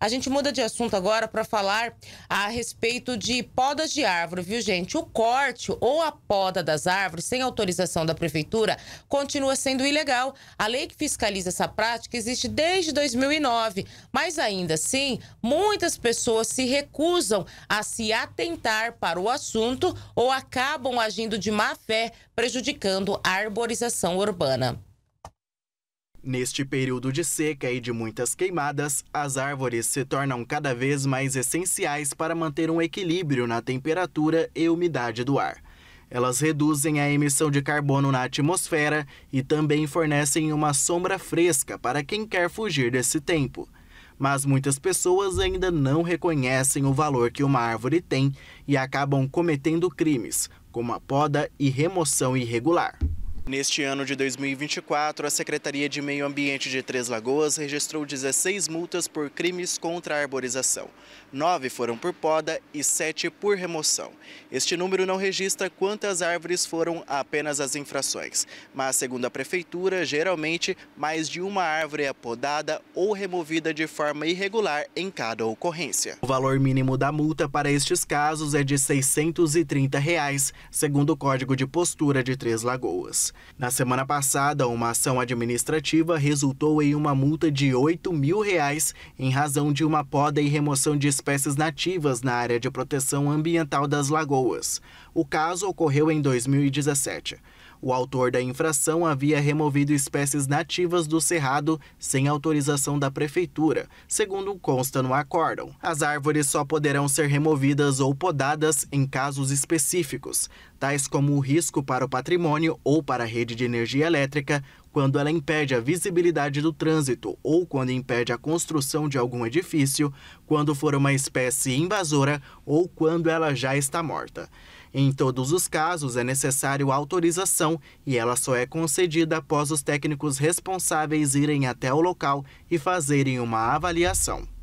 A gente muda de assunto agora para falar a respeito de podas de árvore, viu, gente? O corte ou a poda das árvores sem autorização da prefeitura continua sendo ilegal. A lei que fiscaliza essa prática existe desde 2009, mas ainda assim, muitas pessoas se recusam a se atentar para o assunto ou acabam agindo de má fé, prejudicando a arborização urbana. Neste período de seca e de muitas queimadas, as árvores se tornam cada vez mais essenciais para manter um equilíbrio na temperatura e umidade do ar. Elas reduzem a emissão de carbono na atmosfera e também fornecem uma sombra fresca para quem quer fugir desse tempo. Mas muitas pessoas ainda não reconhecem o valor que uma árvore tem e acabam cometendo crimes, como a poda e remoção irregular. Neste ano de 2024, a Secretaria de Meio Ambiente de Três Lagoas registrou 16 multas por crimes contra a arborização. Nove foram por poda e sete por remoção. Este número não registra quantas árvores foram apenas as infrações, mas, segundo a Prefeitura, geralmente mais de uma árvore é podada ou removida de forma irregular em cada ocorrência. O valor mínimo da multa para estes casos é de R$ 630, reais, segundo o Código de Postura de Três Lagoas. Na semana passada, uma ação administrativa resultou em uma multa de 8 mil reais em razão de uma poda e remoção de espécies nativas na área de proteção ambiental das lagoas. O caso ocorreu em 2017. O autor da infração havia removido espécies nativas do cerrado sem autorização da prefeitura, segundo consta no acórdão. As árvores só poderão ser removidas ou podadas em casos específicos, tais como o risco para o patrimônio ou para a rede de energia elétrica, quando ela impede a visibilidade do trânsito ou quando impede a construção de algum edifício, quando for uma espécie invasora ou quando ela já está morta. Em todos os casos, é necessário autorização e ela só é concedida após os técnicos responsáveis irem até o local e fazerem uma avaliação.